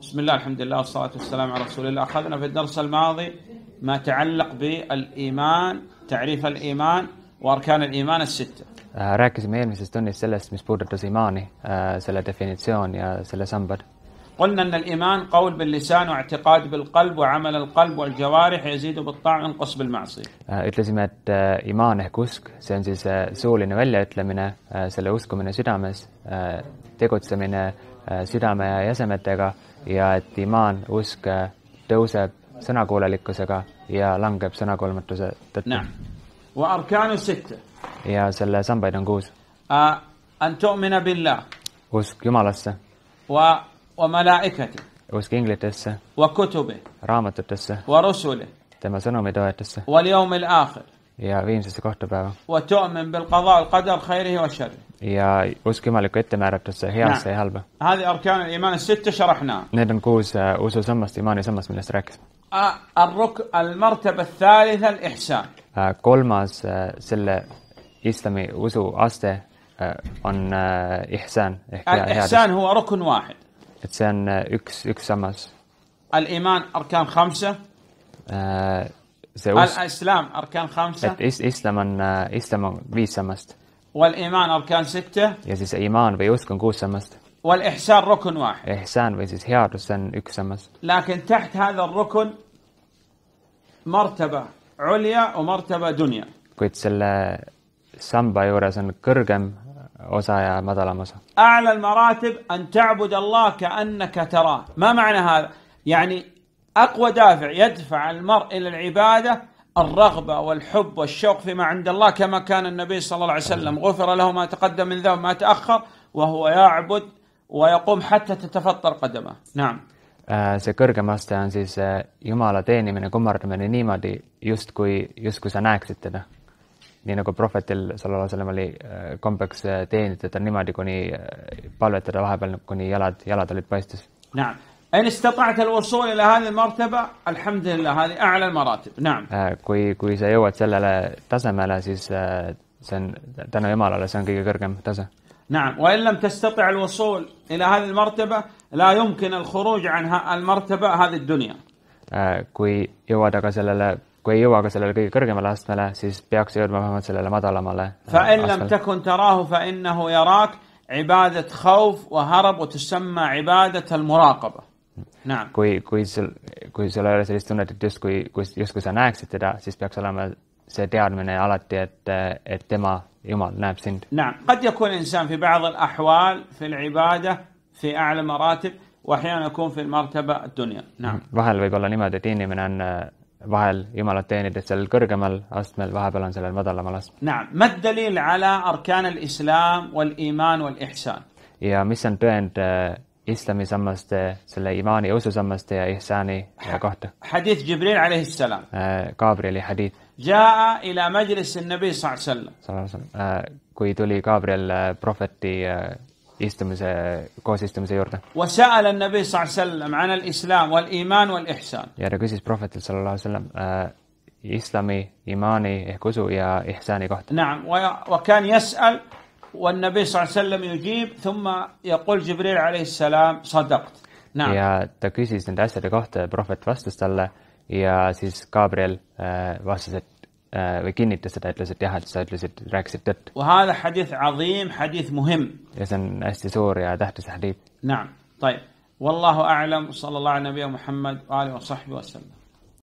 بسم الله الحمد لله والصلاة والسلام على رسول الله أخذنا في الدرس الماضي ما تعلق بالإيمان تعريف الإيمان وأركان الإيمان الستة راكز eelmises tunnis sellest mis puudutas imaani selle definitsioon ja selle sambad قلنا أن الإيمان قول باللسان واعتقاد بالقلب وعمل القلب والجوارح يزيد بالطاعة وينقص بالمعصية. ütlesime, et imaan ehk usk, see on siis suuline väljaütlemine, selle uskumine südames, tegutsemine südame ja jäsemetega ja et imaan, usk äh, tõuseb sõnakuulelikkusega ja langeb sõnakuulmatuse tõttu. وأركان الستة. يا سلا سامبايد نقوز. أن تؤمن بالله. وسك يوم لسه. و وملائكته. وسك إنجلتسه. وكتبه. رامتتسه. ورسله. تما سنومي دواتسه. واليوم الآخر. يا فيمسس kohtapäeva. وتؤمن بالقضاء والقدر خيره وشره. يا اوسكي مالك انت معرفت هي نعم. هلبة هذه اركان الايمان السته شرحناها نيدن كوس اوسو سمس ايمان يسمس من اسراك الرك المرتبه الثالثه الاحسان كولماس سل اسلامي اوسو استا عن احسان الاحسان هو ركن واحد احسان اكس اكس سمس الايمان اركان خمسه الاسلام اركان خمسه اسلام اسلام بي سمست والإيمان أركان ستة. Ja siis imaan või usk on kuus والإحسان ركن واحد. احسان või siis headus on üks sammas. لكن تحت هذا الركن مرتبة عليا ومرتبة دنيا. كويت سلا samba juures on kõrgem osa ja madalam osa. أعلى المراتب أن تعبد الله كأنك تراه. ما معنى هذا؟ يعني أقوى دافع يدفع المرء إلى العبادة الرغبة والحب والشوق فيما عند الله كما كان النبي صلى الله عليه وسلم غفر له ما تقدم من ذنب ما تأخر وهو يعبد ويقوم حتى تتفطر قدمه نعم se kõrgem aste on siis Jumala teenimine, kummardamine niimoodi, justkui, justkui sa näeksid teda. nii nagu prohvetil sallallahu sallam oli kombeks teenida teda niimoodi, kuni palvetada vahepeal, kuni jalad, jalad olid paistes. näe ان استطعت الوصول الى هذه المرتبه الحمد لله هذه اعلى المراتب نعam kui kui sa jõuad sellele tasemele siis see on tänu Jumalale see on kõige kõrgem tase نعم وان لم تستطع الوصول الى هذه المرتبه لا يمكن الخروج عن المرتبه هذه الدنيا kui jõuad aga sellele kui ei jõua ka sellele kõige kõrgemale astmele siis peaks jõudma vähemalt sellele madalamale فان لم تكن تراه فانه يراك عباده خوف وهرب وتسمى عباده المراقبه no.. kui, kui sul, kui sul ei ole sellist tunnet, et justkui, kus, justkui sa näeksid teda, siis peaks olema see teadmine alati, et, et tema, Jumal näeb sind. قد يكون الإنسان في بعض الأحوال في العبادة في أعلى مراتب وأحيانا يكون في المرتبة الدنيا نعم vahel võib olla niimoodi, et inimene on äh, vahel Jumalat teenides sellel kõrgemal astmel, vahepeal on sellel madalamal astmel. نعم ما الدليل على أركان الإسلام والإيمان والإحسان ja mis on tõend äh, إسلامي زمست سلا إيماني أو يا إحساني يا قهت حديث جبريل عليه السلام قابريل حديث جاء إلى مجلس النبي صلى الله عليه وسلم صلى الله عليه وسلم كوي تولي قابريل بروفتي إستمز كوس إستمز يورده وسأل النبي صلى الله عليه وسلم عن الإسلام والإيمان والإحسان يا رجوس بروفتي صلى الله عليه وسلم إسلامي إيماني إحساني قهت نعم وكان يسأل والنبي صلى الله عليه وسلم يجيب ثم يقول جبريل عليه السلام صدقت نعم يا تكيسيس نند اسئله كحت بروفيت فاستس talle ja siis Gabriel äh, vastas et äh, või kinnitas seda ütles et jah وهذا حديث عظيم حديث مهم ja see on hästi suur ja tähtis نعم طيب والله اعلم صلى الله على نبينا محمد واله وصحبه وسلم